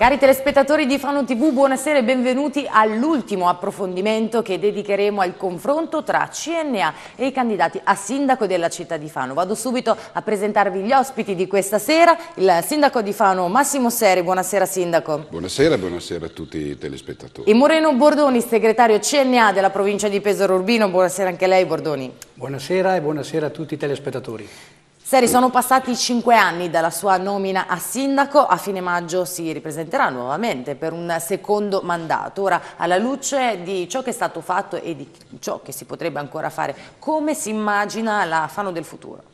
Cari telespettatori di Fano TV, buonasera e benvenuti all'ultimo approfondimento che dedicheremo al confronto tra CNA e i candidati a sindaco della città di Fano. Vado subito a presentarvi gli ospiti di questa sera, il sindaco di Fano Massimo Seri, buonasera sindaco. Buonasera, buonasera a tutti i telespettatori. E Moreno Bordoni, segretario CNA della provincia di Pesaro Urbino, buonasera anche lei Bordoni. Buonasera e buonasera a tutti i telespettatori. Seri, sono passati cinque anni dalla sua nomina a sindaco, a fine maggio si ripresenterà nuovamente per un secondo mandato. Ora, alla luce di ciò che è stato fatto e di ciò che si potrebbe ancora fare, come si immagina la Fano del futuro?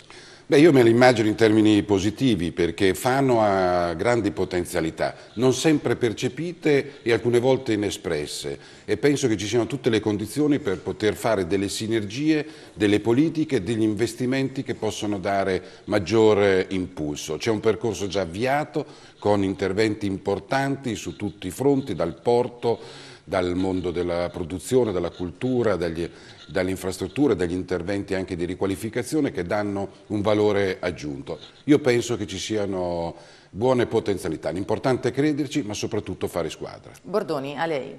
Beh, io me lo immagino in termini positivi perché Fano ha grandi potenzialità, non sempre percepite e alcune volte inespresse e penso che ci siano tutte le condizioni per poter fare delle sinergie, delle politiche, degli investimenti che possono dare maggiore impulso. C'è un percorso già avviato con interventi importanti su tutti i fronti, dal porto dal mondo della produzione, dalla cultura, dagli dalle infrastrutture, dagli interventi anche di riqualificazione che danno un valore aggiunto. Io penso che ci siano buone potenzialità, l'importante è crederci ma soprattutto fare squadra. Bordoni, a lei.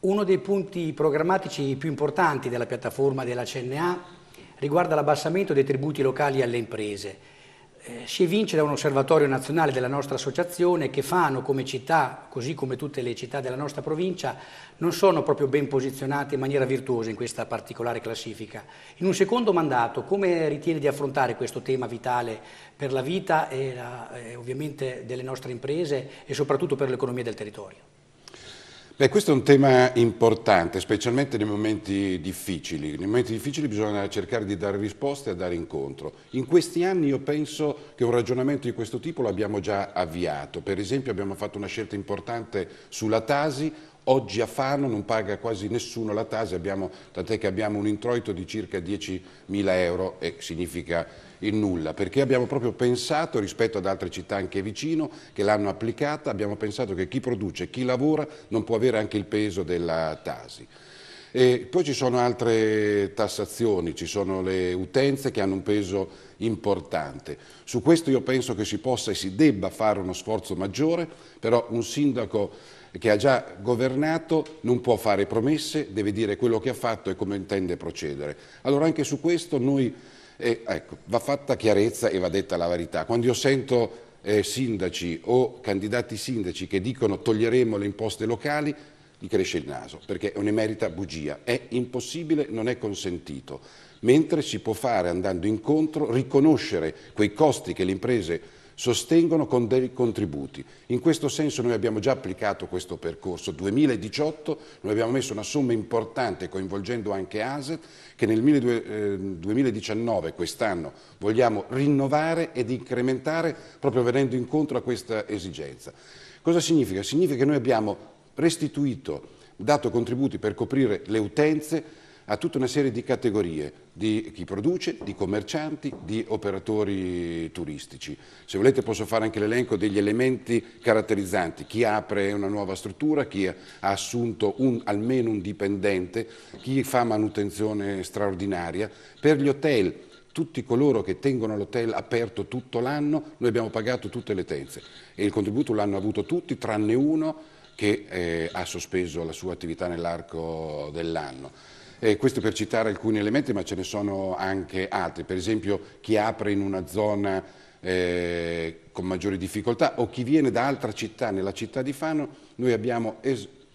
Uno dei punti programmatici più importanti della piattaforma della CNA riguarda l'abbassamento dei tributi locali alle imprese. Eh, si evince da un osservatorio nazionale della nostra associazione che Fano come città, così come tutte le città della nostra provincia, non sono proprio ben posizionate in maniera virtuosa in questa particolare classifica. In un secondo mandato, come ritiene di affrontare questo tema vitale per la vita e la, eh, ovviamente delle nostre imprese e soprattutto per l'economia del territorio? Beh, questo è un tema importante, specialmente nei momenti difficili. Nei momenti difficili bisogna cercare di dare risposte e dare incontro. In questi anni io penso che un ragionamento di questo tipo l'abbiamo già avviato. Per esempio abbiamo fatto una scelta importante sulla Tasi, Oggi a Fano non paga quasi nessuno la tassa, tant'è che abbiamo un introito di circa 10.000 euro e significa il nulla, perché abbiamo proprio pensato, rispetto ad altre città anche vicino, che l'hanno applicata, abbiamo pensato che chi produce, chi lavora non può avere anche il peso della tasi. E poi ci sono altre tassazioni, ci sono le utenze che hanno un peso importante. Su questo io penso che si possa e si debba fare uno sforzo maggiore, però un sindaco che ha già governato non può fare promesse, deve dire quello che ha fatto e come intende procedere. Allora anche su questo noi, eh, ecco, va fatta chiarezza e va detta la verità. Quando io sento eh, sindaci o candidati sindaci che dicono toglieremo le imposte locali, gli cresce il naso, perché è un'emerita bugia, è impossibile, non è consentito, mentre si può fare andando incontro, riconoscere quei costi che le imprese sostengono con dei contributi. In questo senso noi abbiamo già applicato questo percorso. 2018 noi abbiamo messo una somma importante coinvolgendo anche ASET che nel 2019, eh, quest'anno, vogliamo rinnovare ed incrementare proprio venendo incontro a questa esigenza. Cosa significa? Significa che noi abbiamo restituito, dato contributi per coprire le utenze a tutta una serie di categorie di chi produce, di commercianti, di operatori turistici. Se volete posso fare anche l'elenco degli elementi caratterizzanti, chi apre una nuova struttura, chi ha assunto un, almeno un dipendente, chi fa manutenzione straordinaria, per gli hotel tutti coloro che tengono l'hotel aperto tutto l'anno, noi abbiamo pagato tutte le tenze e il contributo l'hanno avuto tutti tranne uno che eh, ha sospeso la sua attività nell'arco dell'anno. Eh, questo per citare alcuni elementi, ma ce ne sono anche altri. Per esempio chi apre in una zona eh, con maggiori difficoltà o chi viene da altra città, nella città di Fano, noi abbiamo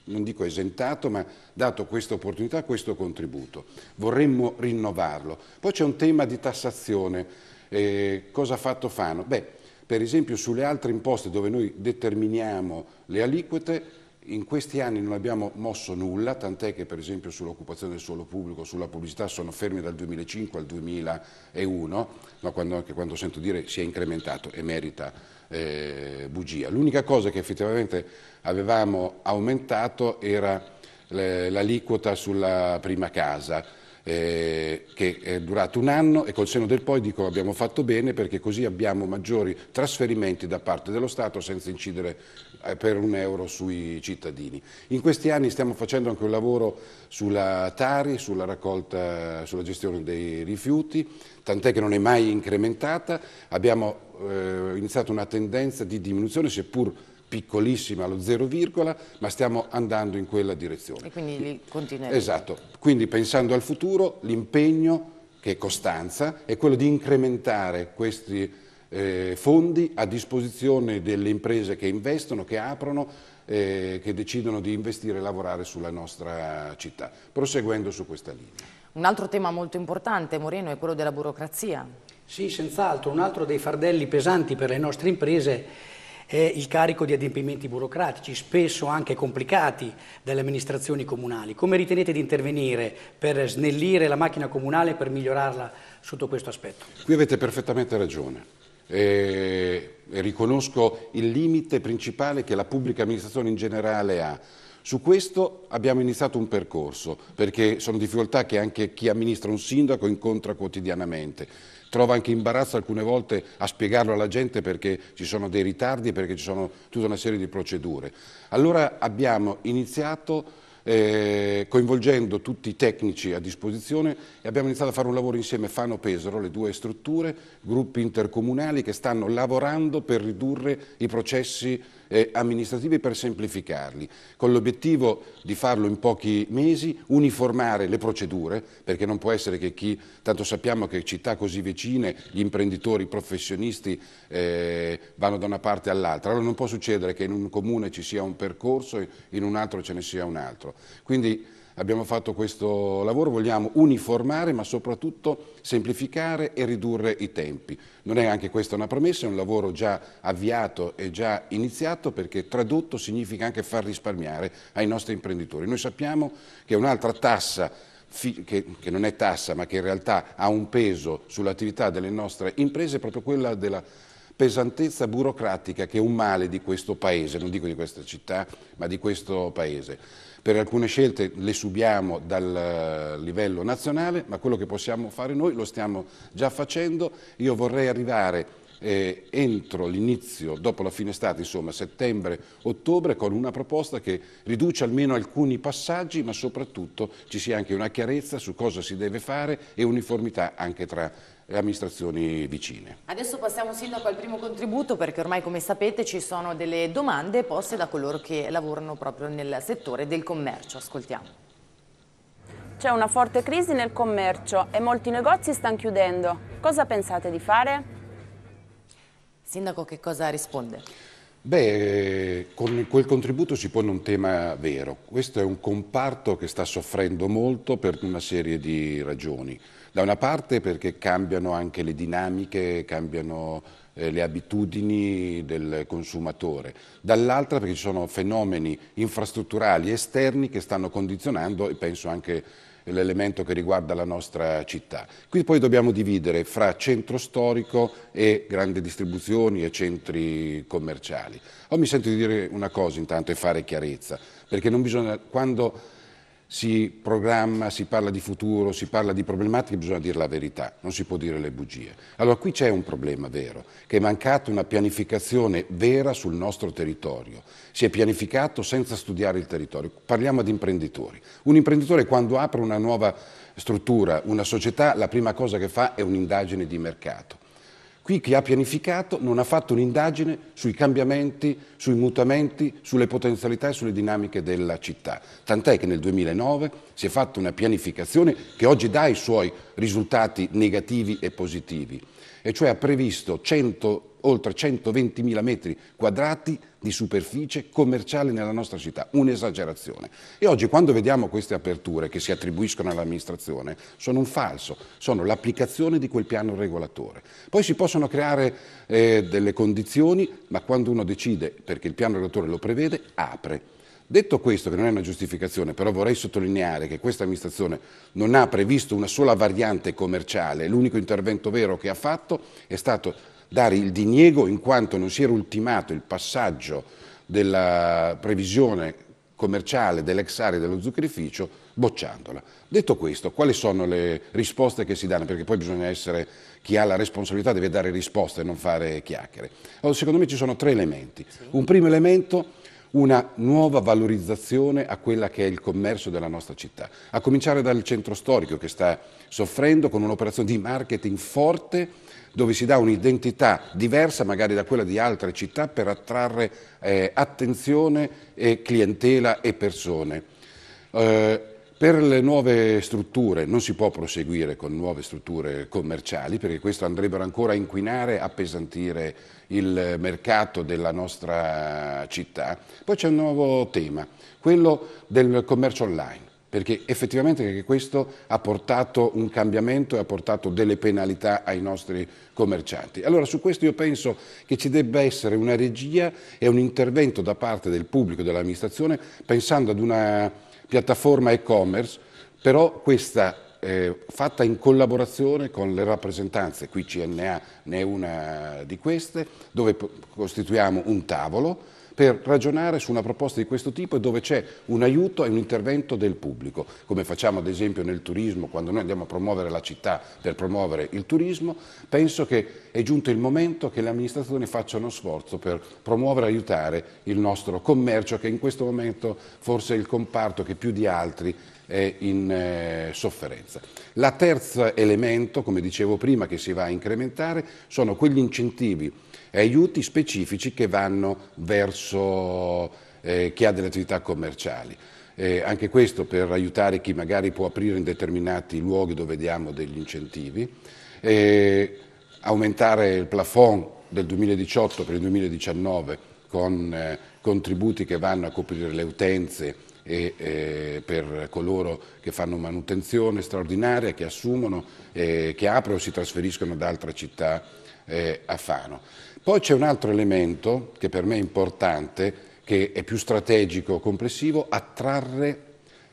non dico esentato, ma dato questa opportunità, questo contributo. Vorremmo rinnovarlo. Poi c'è un tema di tassazione. Eh, cosa ha fatto Fano? Beh, per esempio sulle altre imposte dove noi determiniamo le aliquote, in questi anni non abbiamo mosso nulla, tant'è che per esempio sull'occupazione del suolo pubblico, sulla pubblicità sono fermi dal 2005 al 2001, ma quando, anche quando sento dire si è incrementato e merita eh, bugia. L'unica cosa che effettivamente avevamo aumentato era eh, l'aliquota sulla prima casa, eh, che è durato un anno e col seno del poi dico abbiamo fatto bene perché così abbiamo maggiori trasferimenti da parte dello Stato senza incidere eh, per un euro sui cittadini. In questi anni stiamo facendo anche un lavoro sulla Tari, sulla raccolta, sulla gestione dei rifiuti, tant'è che non è mai incrementata, abbiamo eh, iniziato una tendenza di diminuzione seppur piccolissima allo zero virgola, ma stiamo andando in quella direzione. E quindi continueremo. Esatto, quindi pensando al futuro l'impegno che è costanza è quello di incrementare questi eh, fondi a disposizione delle imprese che investono, che aprono, eh, che decidono di investire e lavorare sulla nostra città, proseguendo su questa linea. Un altro tema molto importante, Moreno, è quello della burocrazia. Sì, senz'altro, un altro dei fardelli pesanti per le nostre imprese è il carico di adempimenti burocratici, spesso anche complicati, delle amministrazioni comunali. Come ritenete di intervenire per snellire la macchina comunale e per migliorarla sotto questo aspetto? Qui avete perfettamente ragione. E riconosco il limite principale che la pubblica amministrazione in generale ha. Su questo abbiamo iniziato un percorso, perché sono difficoltà che anche chi amministra un sindaco incontra quotidianamente trova anche imbarazzo alcune volte a spiegarlo alla gente perché ci sono dei ritardi, e perché ci sono tutta una serie di procedure. Allora abbiamo iniziato eh, coinvolgendo tutti i tecnici a disposizione e abbiamo iniziato a fare un lavoro insieme Fano-Pesaro, le due strutture, gruppi intercomunali che stanno lavorando per ridurre i processi eh, amministrativi per semplificarli, con l'obiettivo di farlo in pochi mesi, uniformare le procedure, perché non può essere che chi, tanto sappiamo che città così vicine, gli imprenditori, i professionisti eh, vanno da una parte all'altra, allora non può succedere che in un comune ci sia un percorso e in un altro ce ne sia un altro. Quindi abbiamo fatto questo lavoro, vogliamo uniformare ma soprattutto semplificare e ridurre i tempi. Non è anche questa una promessa, è un lavoro già avviato e già iniziato perché tradotto significa anche far risparmiare ai nostri imprenditori. Noi sappiamo che un'altra tassa che, che, non è tassa ma che in realtà ha un peso sull'attività delle nostre imprese è proprio quella della pesantezza burocratica che è un male di questo paese, non dico di questa città, ma di questo paese. Per alcune scelte le subiamo dal eh, livello nazionale, ma quello che possiamo fare noi lo stiamo già facendo. Io vorrei arrivare eh, entro l'inizio, dopo la fine estate, insomma settembre-ottobre, con una proposta che riduce almeno alcuni passaggi, ma soprattutto ci sia anche una chiarezza su cosa si deve fare e uniformità anche tra i le amministrazioni vicine. Adesso passiamo Sindaco al primo contributo perché ormai come sapete ci sono delle domande poste da coloro che lavorano proprio nel settore del commercio. Ascoltiamo. C'è una forte crisi nel commercio e molti negozi stanno chiudendo. Cosa pensate di fare? Sindaco che cosa risponde? Beh, con quel contributo si pone un tema vero. Questo è un comparto che sta soffrendo molto per una serie di ragioni. Da una parte perché cambiano anche le dinamiche, cambiano eh, le abitudini del consumatore, dall'altra perché ci sono fenomeni infrastrutturali esterni che stanno condizionando e penso anche l'elemento che riguarda la nostra città. Qui poi dobbiamo dividere fra centro storico e grandi distribuzioni e centri commerciali. Oh, mi sento di dire una cosa intanto e fare chiarezza, perché non bisogna, quando si programma, si parla di futuro, si parla di problematiche, bisogna dire la verità, non si può dire le bugie. Allora qui c'è un problema vero, che è mancata una pianificazione vera sul nostro territorio. Si è pianificato senza studiare il territorio. Parliamo di imprenditori. Un imprenditore quando apre una nuova struttura, una società, la prima cosa che fa è un'indagine di mercato Qui chi ha pianificato non ha fatto un'indagine sui cambiamenti, sui mutamenti, sulle potenzialità e sulle dinamiche della città. Tant'è che nel 2009 si è fatta una pianificazione che oggi dà i suoi risultati negativi e positivi e cioè ha previsto 100, oltre 120.000 metri quadrati di superficie commerciale nella nostra città, un'esagerazione. E oggi quando vediamo queste aperture che si attribuiscono all'amministrazione sono un falso, sono l'applicazione di quel piano regolatore. Poi si possono creare eh, delle condizioni, ma quando uno decide, perché il piano regolatore lo prevede, apre Detto questo, che non è una giustificazione, però vorrei sottolineare che questa amministrazione non ha previsto una sola variante commerciale, l'unico intervento vero che ha fatto è stato dare il diniego in quanto non si era ultimato il passaggio della previsione commerciale dell'ex area dello zuccherificio bocciandola. Detto questo, quali sono le risposte che si danno? Perché poi bisogna essere, chi ha la responsabilità deve dare risposte e non fare chiacchiere. Allora, secondo me ci sono tre elementi. Un primo elemento una nuova valorizzazione a quella che è il commercio della nostra città, a cominciare dal centro storico che sta soffrendo con un'operazione di marketing forte dove si dà un'identità diversa magari da quella di altre città per attrarre eh, attenzione, e clientela e persone. Eh, per le nuove strutture non si può proseguire con nuove strutture commerciali perché questo andrebbero ancora a inquinare, appesantire il mercato della nostra città. Poi c'è un nuovo tema, quello del commercio online perché effettivamente questo ha portato un cambiamento e ha portato delle penalità ai nostri commercianti. Allora su questo io penso che ci debba essere una regia e un intervento da parte del pubblico e dell'amministrazione pensando ad una piattaforma e-commerce, però questa eh, fatta in collaborazione con le rappresentanze, qui CNA ne è una di queste, dove costituiamo un tavolo per ragionare su una proposta di questo tipo e dove c'è un aiuto e un intervento del pubblico, come facciamo ad esempio nel turismo, quando noi andiamo a promuovere la città per promuovere il turismo, penso che è giunto il momento che le amministrazioni facciano sforzo per promuovere e aiutare il nostro commercio, che in questo momento forse è il comparto che più di altri è in eh, sofferenza. La terza elemento, come dicevo prima, che si va a incrementare sono quegli incentivi e aiuti specifici che vanno verso eh, chi ha delle attività commerciali. Eh, anche questo per aiutare chi magari può aprire in determinati luoghi dove diamo degli incentivi. Eh, aumentare il plafond del 2018 per il 2019 con eh, contributi che vanno a coprire le utenze e eh, per coloro che fanno manutenzione straordinaria, che assumono, eh, che aprono o si trasferiscono da altre città eh, a Fano. Poi c'è un altro elemento che per me è importante, che è più strategico, complessivo, attrarre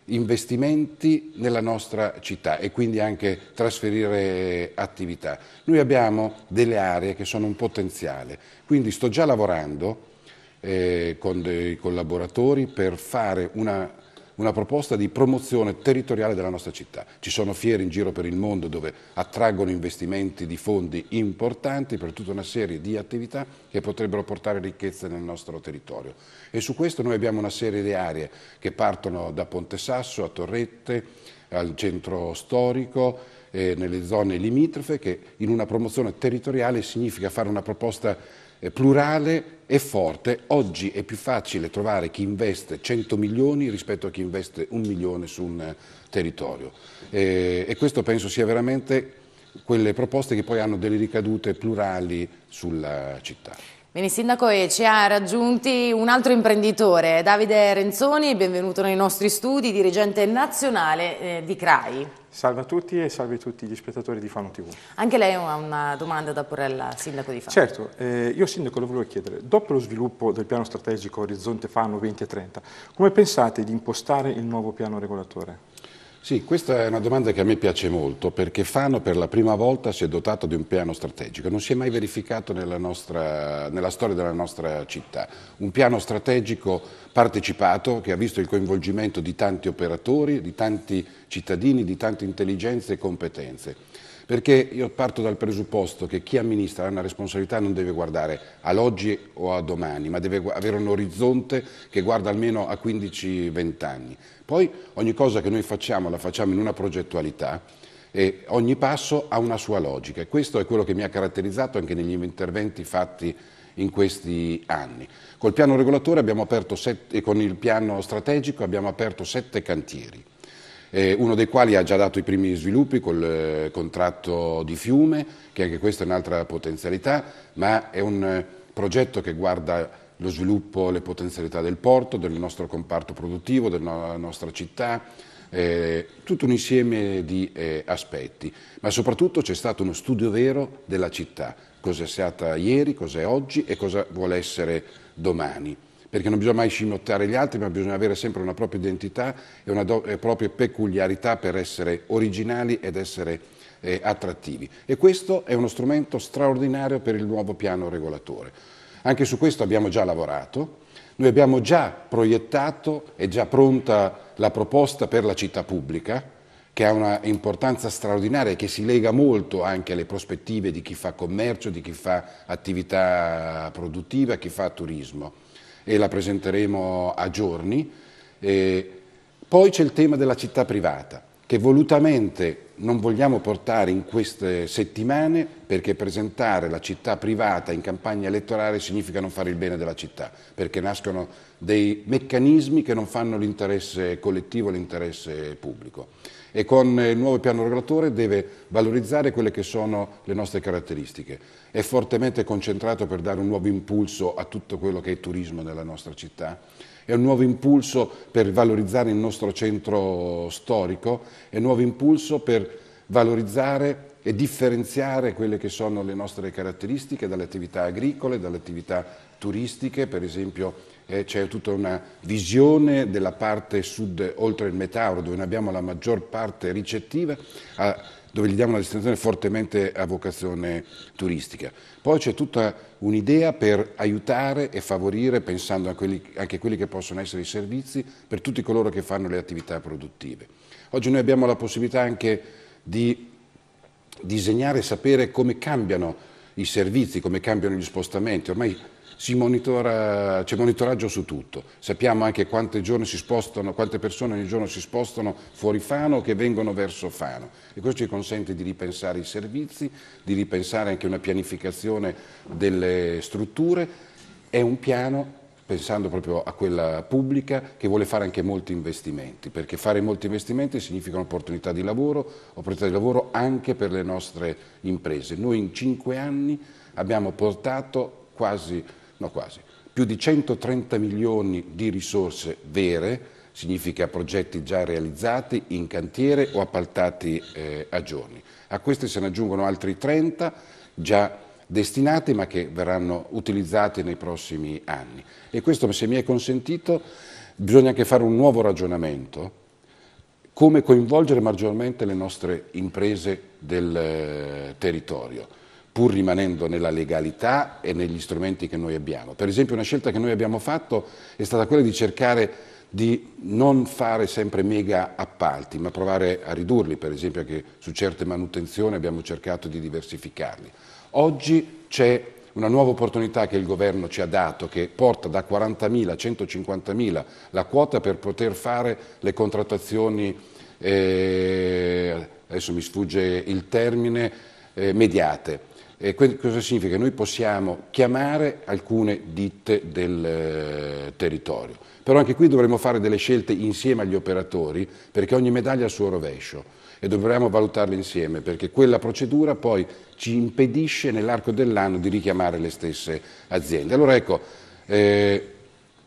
investimenti nella nostra città e quindi anche trasferire attività. Noi abbiamo delle aree che sono un potenziale, quindi sto già lavorando eh, con dei collaboratori per fare una una proposta di promozione territoriale della nostra città. Ci sono fiere in giro per il mondo dove attraggono investimenti di fondi importanti per tutta una serie di attività che potrebbero portare ricchezza nel nostro territorio. E su questo noi abbiamo una serie di aree che partono da Ponte Sasso a Torrette, al centro storico, eh, nelle zone limitrofe che in una promozione territoriale significa fare una proposta plurale e forte, oggi è più facile trovare chi investe 100 milioni rispetto a chi investe un milione su un territorio. E, e questo penso sia veramente quelle proposte che poi hanno delle ricadute plurali sulla città. Bene, Sindaco, e ci ha raggiunti un altro imprenditore, Davide Renzoni, benvenuto nei nostri studi, dirigente nazionale eh, di CRAI. Salve a tutti e salve a tutti gli spettatori di Fano TV. Anche lei ha una domanda da porre al Sindaco di Fano. Certo, eh, io Sindaco le volevo chiedere, dopo lo sviluppo del piano strategico Orizzonte Fano 2030, come pensate di impostare il nuovo piano regolatore? Sì, questa è una domanda che a me piace molto perché Fano per la prima volta si è dotato di un piano strategico, non si è mai verificato nella, nostra, nella storia della nostra città, un piano strategico partecipato, che ha visto il coinvolgimento di tanti operatori, di tanti cittadini, di tante intelligenze e competenze. Perché io parto dal presupposto che chi amministra ha una responsabilità non deve guardare all'oggi o a domani, ma deve avere un orizzonte che guarda almeno a 15-20 anni. Poi ogni cosa che noi facciamo la facciamo in una progettualità, e ogni passo ha una sua logica e questo è quello che mi ha caratterizzato anche negli interventi fatti in questi anni. Col piano regolatore abbiamo aperto sette, eh, con il piano strategico abbiamo aperto sette cantieri. Eh, uno dei quali ha già dato i primi sviluppi col eh, contratto di fiume, che anche questa è un'altra potenzialità, ma è un eh, progetto che guarda lo sviluppo, le potenzialità del porto, del nostro comparto produttivo, della nostra città, eh, tutto un insieme di eh, aspetti, ma soprattutto c'è stato uno studio vero della città, cosa è stata ieri, cosa è oggi e cosa vuole essere domani perché non bisogna mai scimottare gli altri, ma bisogna avere sempre una propria identità e una e eh, propria peculiarità per essere originali ed essere eh, attrattivi. E questo è uno strumento straordinario per il nuovo piano regolatore. Anche su questo abbiamo già lavorato, noi abbiamo già proiettato, è già pronta la proposta per la città pubblica, che ha una importanza straordinaria e che si lega molto anche alle prospettive di chi fa commercio, di chi fa attività produttiva, chi fa turismo e la presenteremo a giorni. E poi c'è il tema della città privata che volutamente non vogliamo portare in queste settimane perché presentare la città privata in campagna elettorale significa non fare il bene della città, perché nascono dei meccanismi che non fanno l'interesse collettivo, l'interesse pubblico. E con il nuovo piano regolatore deve valorizzare quelle che sono le nostre caratteristiche. È fortemente concentrato per dare un nuovo impulso a tutto quello che è turismo nella nostra città è un nuovo impulso per valorizzare il nostro centro storico, è un nuovo impulso per valorizzare e differenziare quelle che sono le nostre caratteristiche dalle attività agricole, dalle attività turistiche, per esempio eh, c'è tutta una visione della parte sud oltre il Metauro, dove ne abbiamo la maggior parte ricettiva, a, dove gli diamo una destinazione fortemente a vocazione turistica. Poi c'è tutta un'idea per aiutare e favorire, pensando a quelli, anche a quelli che possono essere i servizi, per tutti coloro che fanno le attività produttive. Oggi noi abbiamo la possibilità anche di disegnare e sapere come cambiano i servizi, come cambiano gli spostamenti. Ormai monitora, c'è monitoraggio su tutto. Sappiamo anche quante, spostano, quante, persone ogni giorno si spostano fuori Fano che vengono verso Fano. E questo ci consente di ripensare i servizi, di ripensare anche una pianificazione delle strutture. È un piano pensando proprio a quella pubblica che vuole fare anche molti investimenti, perché fare molti investimenti significa un'opportunità di lavoro, opportunità di lavoro anche per le nostre imprese. Noi in cinque anni abbiamo portato quasi, no quasi, più di 130 milioni di risorse vere, significa progetti già realizzati in cantiere o appaltati eh, a giorni. A questi se ne aggiungono altri 30 già destinate ma che verranno utilizzate nei prossimi anni. E questo, se mi è consentito, bisogna anche fare un nuovo ragionamento come coinvolgere maggiormente le nostre imprese del eh, territorio, pur rimanendo nella legalità e negli strumenti che noi abbiamo. Per esempio una scelta che noi abbiamo fatto è stata quella di cercare di non fare sempre mega appalti, ma provare a ridurli, per esempio anche su certe manutenzioni abbiamo cercato di diversificarli. Oggi c'è una nuova opportunità che il governo ci ha dato, che porta da 40.000 a 150.000 la quota per poter fare le contrattazioni, eh, adesso mi sfugge il termine, eh, mediate. E cosa significa? Che noi possiamo chiamare alcune ditte del eh, territorio. Però anche qui dovremmo fare delle scelte insieme agli operatori, perché ogni medaglia ha il suo rovescio e dovremmo valutarle insieme perché quella procedura poi ci impedisce nell'arco dell'anno di richiamare le stesse aziende. Allora ecco, eh,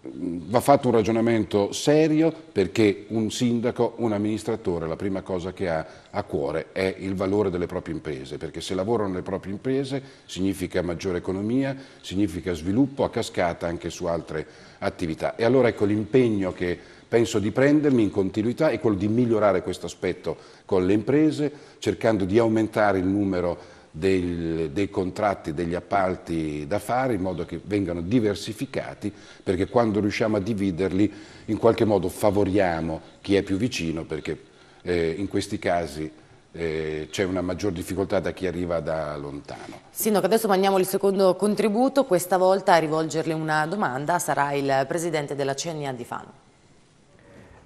va fatto un ragionamento serio perché un sindaco, un amministratore, la prima cosa che ha a cuore è il valore delle proprie imprese, perché se lavorano le proprie imprese significa maggiore economia, significa sviluppo a cascata anche su altre attività. E allora ecco l'impegno che penso di prendermi in continuità è quello di migliorare questo aspetto con le imprese, cercando di aumentare il numero del, dei contratti, degli appalti da fare in modo che vengano diversificati perché quando riusciamo a dividerli in qualche modo favoriamo chi è più vicino perché eh, in questi casi eh, c'è una maggior difficoltà da chi arriva da lontano. Sindaco, adesso mandiamo il secondo contributo, questa volta a rivolgerle una domanda sarà il presidente della CNA di Fano.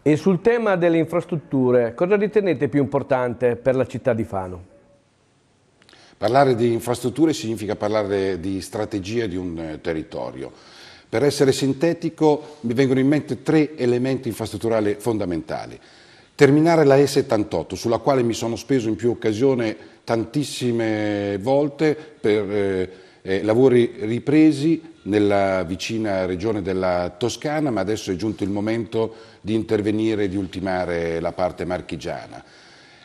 E sul tema delle infrastrutture, cosa ritenete più importante per la città di Fano? Parlare di infrastrutture significa parlare di strategia di un eh, territorio. Per essere sintetico mi vengono in mente tre elementi infrastrutturali fondamentali. Terminare la E78, sulla quale mi sono speso in più occasioni tantissime volte per... Eh, eh, lavori ripresi nella vicina regione della Toscana, ma adesso è giunto il momento di intervenire e di ultimare la parte marchigiana.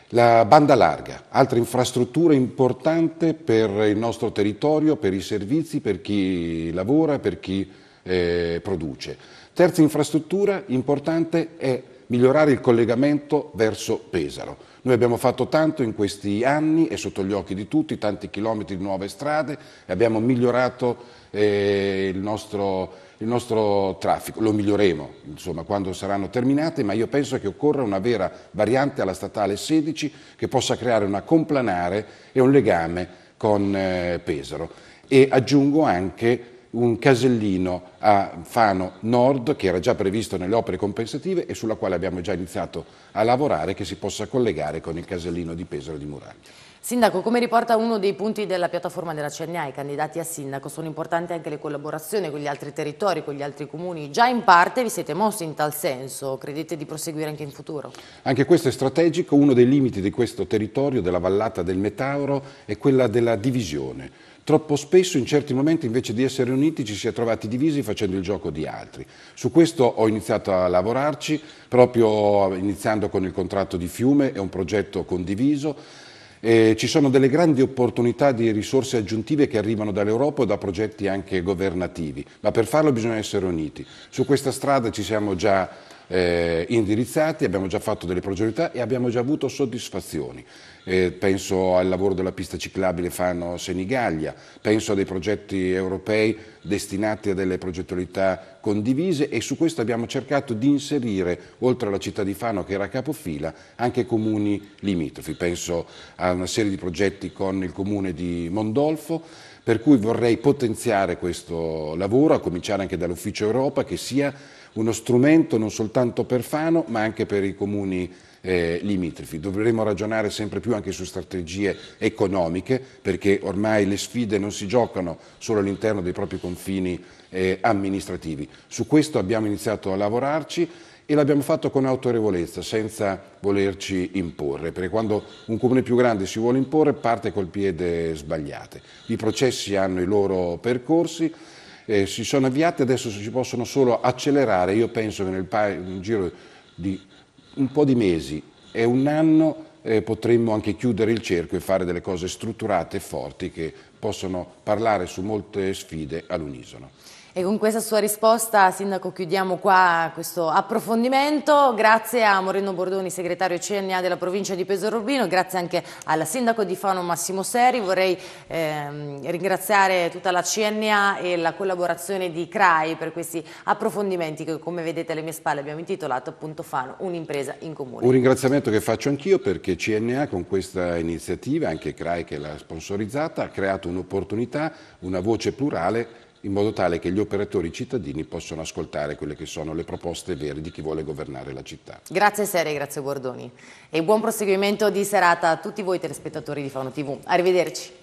La banda larga, altra infrastruttura importante per il nostro territorio, per i servizi, per chi lavora, per chi eh, produce. Terza infrastruttura importante è migliorare il collegamento verso Pesaro. Noi abbiamo fatto tanto in questi anni, e sotto gli occhi di tutti, tanti chilometri di nuove strade, abbiamo migliorato eh, il, nostro, il, nostro, traffico, lo miglioreremo insomma, quando saranno terminate, ma io penso che occorra una vera variante alla statale 16 che possa creare una complanare e un legame con eh, Pesaro e aggiungo anche un casellino a Fano Nord che era già previsto nelle opere compensative e sulla quale abbiamo già iniziato a lavorare che si possa collegare con il casellino di Pesaro di Muraglia. Sindaco, come riporta uno dei punti della piattaforma della CNA, i candidati a sindaco sono importanti anche le collaborazioni con gli altri territori, con gli altri comuni. Già in parte vi siete mossi in tal senso, credete di proseguire anche in futuro? Anche questo è strategico, uno dei limiti di questo territorio, della vallata del Metauro, è quella della divisione Troppo spesso in certi momenti invece di essere uniti ci si è trovati divisi facendo il gioco di altri. Su questo ho iniziato a lavorarci proprio iniziando con il contratto di Fiume, è un progetto condiviso. Eh, ci sono delle grandi opportunità di risorse aggiuntive che arrivano dall'Europa o da progetti anche governativi, ma per farlo bisogna essere uniti. Su questa strada ci siamo già eh, indirizzati, abbiamo già fatto delle progettualità e abbiamo già avuto soddisfazioni. Eh, penso al lavoro della pista ciclabile Fano Senigallia, penso a dei progetti europei destinati a delle progettualità condivise e su questo abbiamo cercato di inserire, oltre alla città di Fano che era capofila, anche comuni limitrofi. Penso a una serie di progetti con il comune di Mondolfo, per cui vorrei potenziare questo lavoro, a cominciare anche dall'Ufficio Europa che sia uno strumento non soltanto per Fano ma anche per i comuni eh, limitrofi. Dovremo ragionare sempre più anche su strategie economiche perché ormai le sfide non si giocano solo all'interno dei propri confini eh, amministrativi. Su questo abbiamo iniziato a lavorarci e l'abbiamo fatto con autorevolezza, senza volerci imporre, perché quando un comune più grande si vuole imporre parte col piede sbagliato. I processi hanno i loro percorsi, eh, si sono avviate, adesso si possono solo accelerare, io penso che nel in giro di un po' di mesi e un anno eh, potremmo anche chiudere il cerchio e fare delle cose strutturate e forti che possono parlare su molte sfide all'unisono. E con questa sua risposta, Sindaco, chiudiamo qua questo approfondimento. Grazie a Moreno Bordoni, segretario CNA della provincia di Pesaro Urbino, grazie anche al Sindaco di Fano Massimo Seri. Vorrei ehm, ringraziare tutta la CNA e la collaborazione di CRAI per questi approfondimenti che, come vedete alle mie spalle, abbiamo intitolato appunto Fano, un'impresa in comune. Un ringraziamento che faccio anch'io perché CNA con questa iniziativa, anche CRAI che l'ha sponsorizzata, ha creato un'opportunità, una voce plurale in modo tale che gli operatori cittadini possano ascoltare quelle che sono le proposte vere di chi vuole governare la città. Grazie Sere, grazie Bordoni e buon proseguimento di serata a tutti voi telespettatori di Fauno TV. Arrivederci.